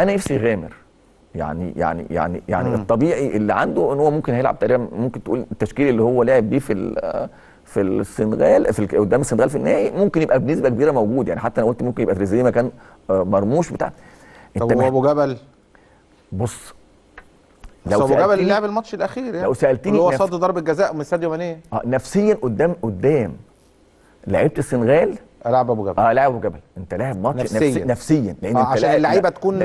انا نفسي يغامر يعني يعني يعني يعني مم. الطبيعي اللي عنده ان هو ممكن هيلعب تقريبا ممكن تقول التشكيل اللي هو لعب بيه في في السنغال في قدام السنغال في النهائي ممكن يبقى بنسبه كبيره موجود يعني حتى انا قلت ممكن يبقى تريزيه مكان آه، مرموش بتاع طب ابو جبل بص لو ابو جبل اللي لعب الماتش الاخير يعني لو سالتني هو صد ضربه جزاء من ساديو ماني اه نفسيا قدام قدام لعيبه السنغال لاعب ابو جبل اه لاعب ابو جبل انت لاعب ماتش نفسيا نفسي نفسيا لان آه انت عشان اللعيبه تكون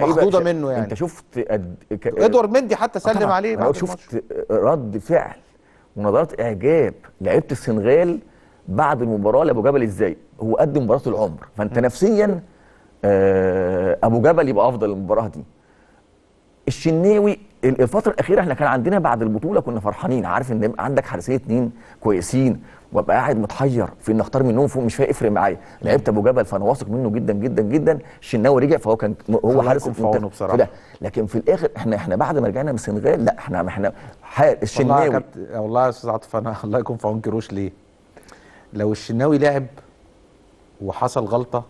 مخضوضه منه يعني انت شفت أد... ك... ادوارد مندي حتى سلم عليه بعد شفت الماتش. رد فعل ونظرات اعجاب لعيبه السنغال بعد المباراه لابو جبل ازاي هو قدم مباراه العمر فانت م. نفسيا آه ابو جبل يبقى افضل المباراه دي الشناوي الفتره الاخيره احنا كان عندنا بعد البطوله كنا فرحانين عارف ان عندك حارسين اتنين كويسين وابقى قاعد متحير في ان اختار منهم فوق مش هيفرق معايا لعبت ابو جبل فانا واثق منه جدا جدا جدا الشناوي رجع فهو كان هو حارس بصراحه لكن في الاخر احنا احنا بعد ما رجعنا من السنغال لا احنا احنا الشناوي والله, والله يا استاذ عاطف انا الله يكون في عون كروش ليه لو الشناوي لعب وحصل غلطه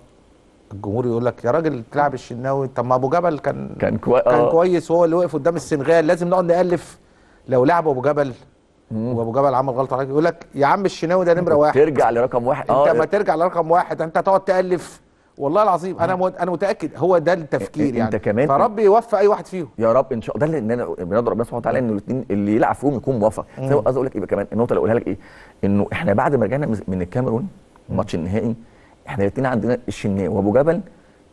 الجمهور يقول لك يا راجل تلعب الشناوي طب ما ابو جبل كان كان, كوي... كان آه. كويس وهو اللي وقف قدام السنغال لازم نقعد نالف لو لعب ابو جبل وابو جبل عمل غلطه عليك يقول لك يا عم الشناوي ده نمره واحد ترجع لرقم واحد انت آه. ما ترجع لرقم واحد انت هتقعد تالف والله العظيم انا آه. انا متاكد هو ده التفكير انت يعني انت كمان فربي يوفق اي واحد فيهم يا رب ان شاء الله ده اللي انا بندعو ربنا سبحانه وتعالى ان الاثنين اللي يلعب فيهم يكون موفق عايز اقول لك ايه كمان النقطه اللي اقولها لك ايه انه احنا بعد ما رجعنا من الكاميرون ماتش النهائي احنا الاثنين عندنا الشناوي وابو جبل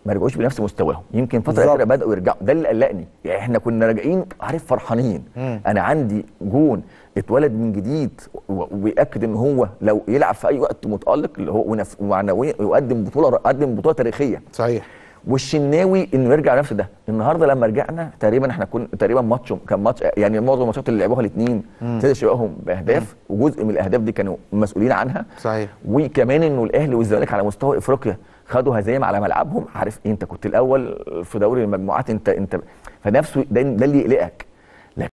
ما رجعوش بنفس مستواهم يمكن فتره كده بداوا يرجعوا ده اللي قلقني يعني احنا كنا راجعين عارف فرحانين مم. انا عندي جون اتولد من جديد وبياكد ان هو لو يلعب في اي وقت متالق اللي هو ومعنويا يقدم بطوله قدم بطوله تاريخيه صحيح والشناوي انه يرجع نفس ده النهارده لما رجعنا تقريبا احنا كنا تقريبا ماتش كان ماتش يعني معظم الماتشات اللي لعبوها الاثنين ابتدى شبههم باهداف مم. وجزء من الاهداف دي كانوا مسؤولين عنها صحيح وكمان انه الاهلي والزمالك على مستوى افريقيا خدوا هزايم على ملعبهم عارف ايه انت كنت الاول في دوري المجموعات انت انت فنفسه ده اللي يقلقك